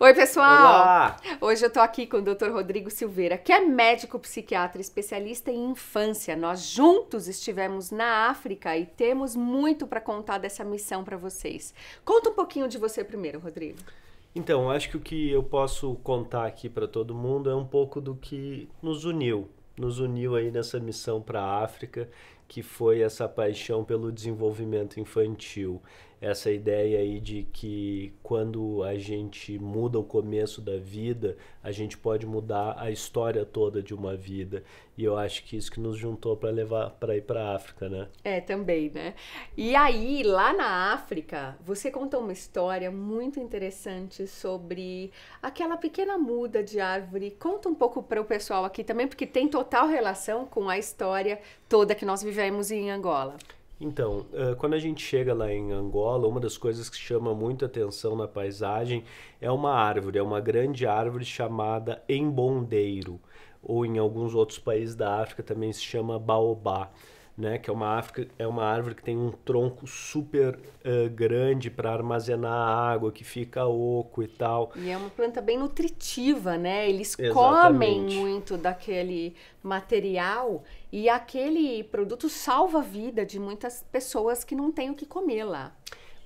Oi, pessoal! Olá. Hoje eu tô aqui com o Dr. Rodrigo Silveira, que é médico psiquiatra especialista em infância. Nós juntos estivemos na África e temos muito para contar dessa missão para vocês. Conta um pouquinho de você primeiro, Rodrigo. Então, acho que o que eu posso contar aqui para todo mundo é um pouco do que nos uniu, nos uniu aí nessa missão para a África, que foi essa paixão pelo desenvolvimento infantil essa ideia aí de que quando a gente muda o começo da vida, a gente pode mudar a história toda de uma vida. E eu acho que isso que nos juntou para levar para ir para a África, né? É, também, né? E aí, lá na África, você contou uma história muito interessante sobre aquela pequena muda de árvore. Conta um pouco para o pessoal aqui também, porque tem total relação com a história toda que nós vivemos em Angola. Então, quando a gente chega lá em Angola, uma das coisas que chama muita atenção na paisagem é uma árvore, é uma grande árvore chamada embondeiro, ou em alguns outros países da África também se chama baobá né? Que é uma, África, é uma árvore que tem um tronco super uh, grande para armazenar água, que fica oco e tal. E é uma planta bem nutritiva, né? Eles Exatamente. comem muito daquele material e aquele produto salva a vida de muitas pessoas que não têm o que comer lá.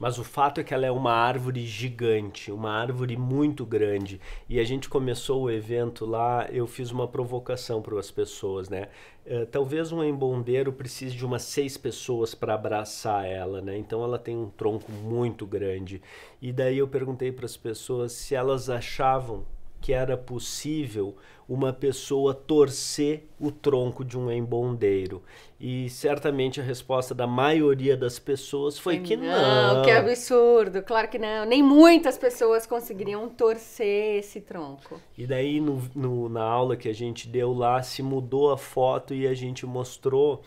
Mas o fato é que ela é uma árvore gigante, uma árvore muito grande. E a gente começou o evento lá, eu fiz uma provocação para as pessoas, né? Eh, talvez um embondeiro precise de umas seis pessoas para abraçar ela, né? Então ela tem um tronco muito grande. E daí eu perguntei para as pessoas se elas achavam que era possível uma pessoa torcer o tronco de um embondeiro. E certamente a resposta da maioria das pessoas foi que não. Não, que absurdo, claro que não. Nem muitas pessoas conseguiriam torcer esse tronco. E daí, no, no, na aula que a gente deu lá, se mudou a foto e a gente mostrou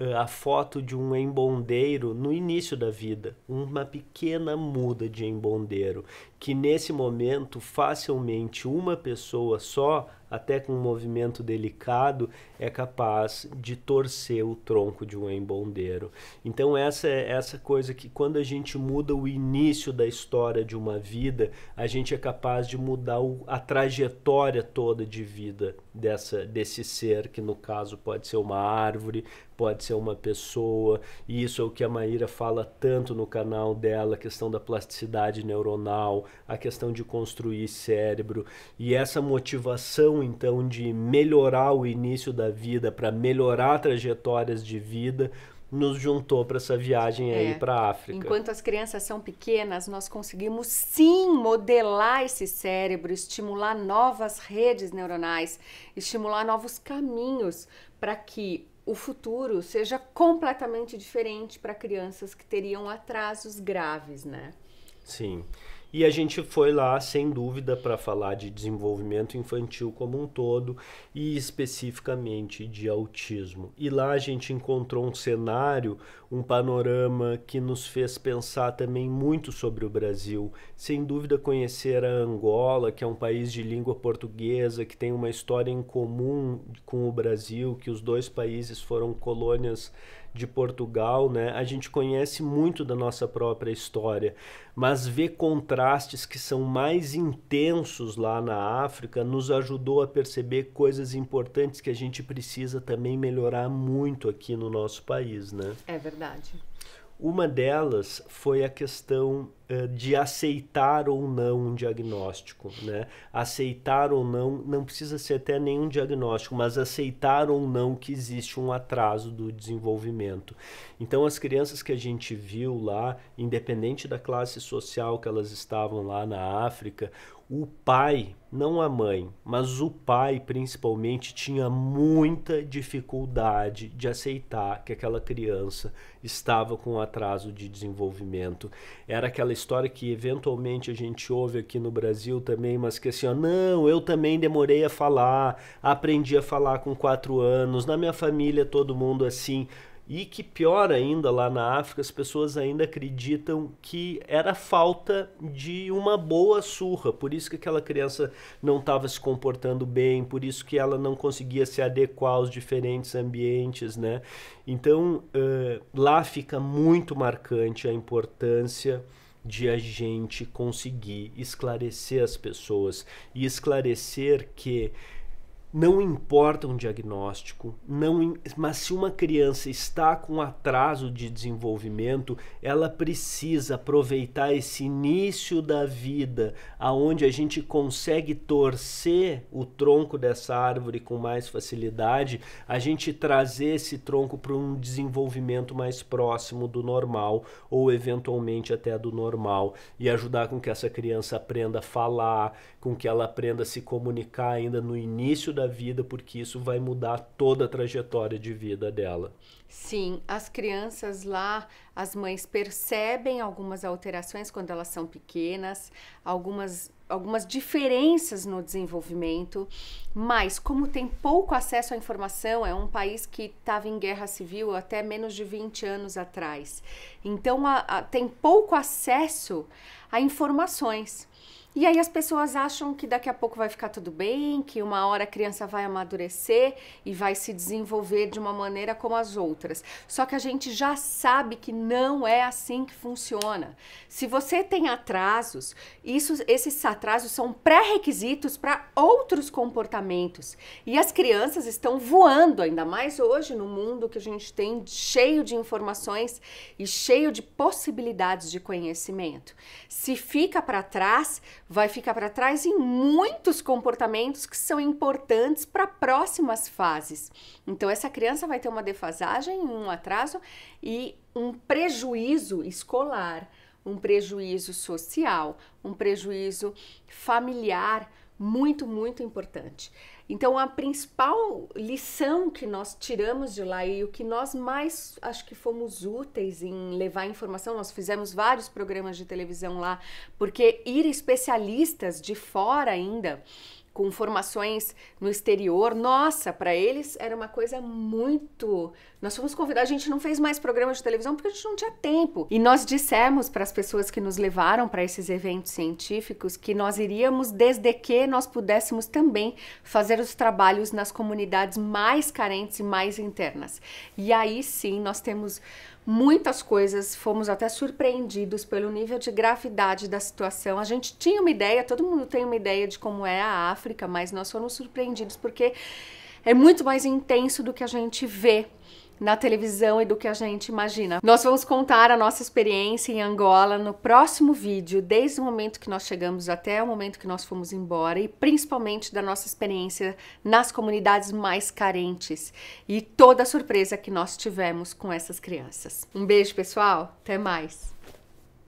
eh, a foto de um embondeiro no início da vida, uma pequena muda de embondeiro que nesse momento facilmente uma pessoa só, até com um movimento delicado, é capaz de torcer o tronco de um embondeiro. Então essa é essa coisa que quando a gente muda o início da história de uma vida, a gente é capaz de mudar o, a trajetória toda de vida dessa desse ser que no caso pode ser uma árvore, pode ser uma pessoa, e isso é o que a Maíra fala tanto no canal dela, a questão da plasticidade neuronal, a questão de construir cérebro e essa motivação então de melhorar o início da vida para melhorar trajetórias de vida nos juntou para essa viagem aí é. para a África. Enquanto as crianças são pequenas, nós conseguimos sim modelar esse cérebro, estimular novas redes neuronais, estimular novos caminhos para que o futuro seja completamente diferente para crianças que teriam atrasos graves, né? Sim. E a gente foi lá, sem dúvida, para falar de desenvolvimento infantil como um todo e especificamente de autismo. E lá a gente encontrou um cenário, um panorama que nos fez pensar também muito sobre o Brasil. Sem dúvida, conhecer a Angola, que é um país de língua portuguesa, que tem uma história em comum com o Brasil, que os dois países foram colônias de Portugal, né? A gente conhece muito da nossa própria história, mas ver contrastes que são mais intensos lá na África nos ajudou a perceber coisas importantes que a gente precisa também melhorar muito aqui no nosso país, né? É verdade. Uma delas foi a questão eh, de aceitar ou não um diagnóstico, né? Aceitar ou não, não precisa ser até nenhum diagnóstico, mas aceitar ou não que existe um atraso do desenvolvimento. Então as crianças que a gente viu lá, independente da classe social que elas estavam lá na África, o pai, não a mãe, mas o pai principalmente tinha muita dificuldade de aceitar que aquela criança estava com atraso de desenvolvimento. Era aquela história que eventualmente a gente ouve aqui no Brasil também, mas que assim, ó, não, eu também demorei a falar, aprendi a falar com quatro anos, na minha família todo mundo assim. E que pior ainda, lá na África, as pessoas ainda acreditam que era falta de uma boa surra. Por isso que aquela criança não estava se comportando bem, por isso que ela não conseguia se adequar aos diferentes ambientes, né? Então, uh, lá fica muito marcante a importância de a gente conseguir esclarecer as pessoas e esclarecer que não importa um diagnóstico, não, mas se uma criança está com atraso de desenvolvimento, ela precisa aproveitar esse início da vida, aonde a gente consegue torcer o tronco dessa árvore com mais facilidade, a gente trazer esse tronco para um desenvolvimento mais próximo do normal ou eventualmente até do normal e ajudar com que essa criança aprenda a falar, com que ela aprenda a se comunicar ainda no início da vida, porque isso vai mudar toda a trajetória de vida dela. Sim, as crianças lá, as mães percebem algumas alterações quando elas são pequenas, algumas algumas diferenças no desenvolvimento, mas como tem pouco acesso à informação, é um país que estava em guerra civil até menos de 20 anos atrás. Então a, a, tem pouco acesso a informações. E aí as pessoas acham que daqui a pouco vai ficar tudo bem, que uma hora a criança vai amadurecer e vai se desenvolver de uma maneira como as outras. Só que a gente já sabe que não é assim que funciona. Se você tem atrasos, isso, esses atrasos são pré-requisitos para outros comportamentos. E as crianças estão voando, ainda mais hoje no mundo que a gente tem cheio de informações e cheio de possibilidades de conhecimento. Se fica para trás, vai ficar para trás em muitos comportamentos que são importantes para próximas fases. Então, essa criança vai ter uma defasagem, um atraso e um prejuízo escolar, um prejuízo social, um prejuízo familiar muito, muito importante. Então, a principal lição que nós tiramos de lá e o que nós mais acho que fomos úteis em levar informação, nós fizemos vários programas de televisão lá, porque ir especialistas de fora ainda com formações no exterior. Nossa, para eles era uma coisa muito. Nós fomos convidados, a gente não fez mais programas de televisão porque a gente não tinha tempo. E nós dissemos para as pessoas que nos levaram para esses eventos científicos que nós iríamos desde que nós pudéssemos também fazer os trabalhos nas comunidades mais carentes e mais internas. E aí sim, nós temos muitas coisas, fomos até surpreendidos pelo nível de gravidade da situação. A gente tinha uma ideia, todo mundo tem uma ideia de como é a África, mas nós fomos surpreendidos porque é muito mais intenso do que a gente vê na televisão e do que a gente imagina. Nós vamos contar a nossa experiência em Angola no próximo vídeo, desde o momento que nós chegamos até o momento que nós fomos embora e principalmente da nossa experiência nas comunidades mais carentes e toda a surpresa que nós tivemos com essas crianças. Um beijo, pessoal, até mais.